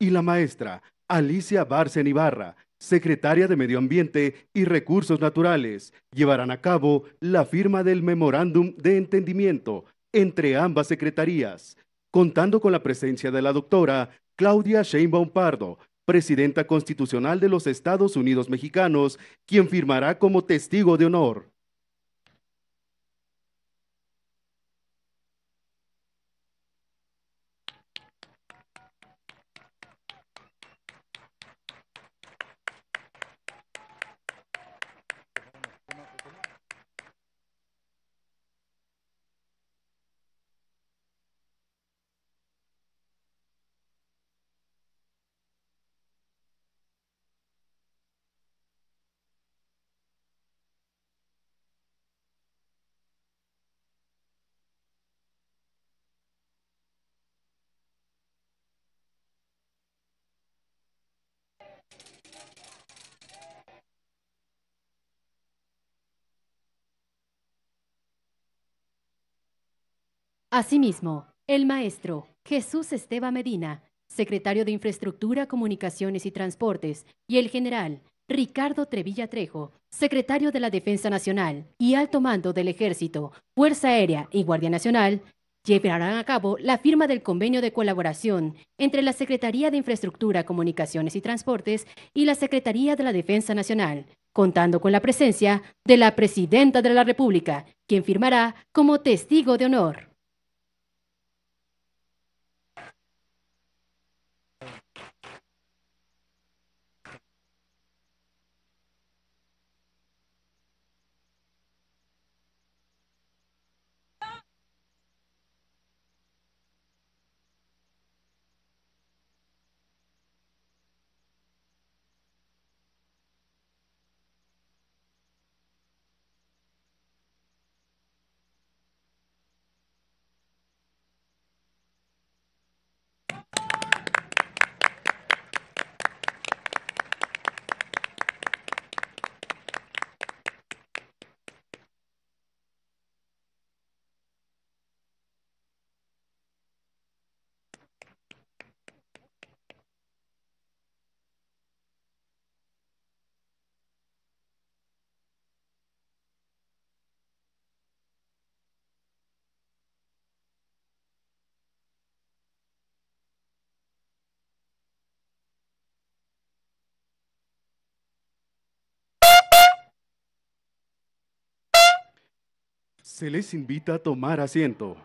y la maestra Alicia Barce Ibarra, secretaria de Medio Ambiente y Recursos Naturales, llevarán a cabo la firma del memorándum de entendimiento entre ambas secretarías, contando con la presencia de la doctora Claudia Sheinbaum Pardo, presidenta constitucional de los Estados Unidos mexicanos, quien firmará como testigo de honor. Asimismo, el maestro Jesús Esteban Medina, secretario de Infraestructura, Comunicaciones y Transportes, y el general Ricardo Trevilla Trejo, secretario de la Defensa Nacional y alto mando del Ejército, Fuerza Aérea y Guardia Nacional, llevarán a cabo la firma del convenio de colaboración entre la Secretaría de Infraestructura, Comunicaciones y Transportes y la Secretaría de la Defensa Nacional, contando con la presencia de la Presidenta de la República, quien firmará como testigo de honor. Se les invita a tomar asiento.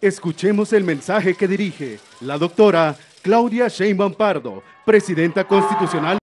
Escuchemos el mensaje que dirige la doctora Claudia Sheinbaum Pardo, presidenta constitucional.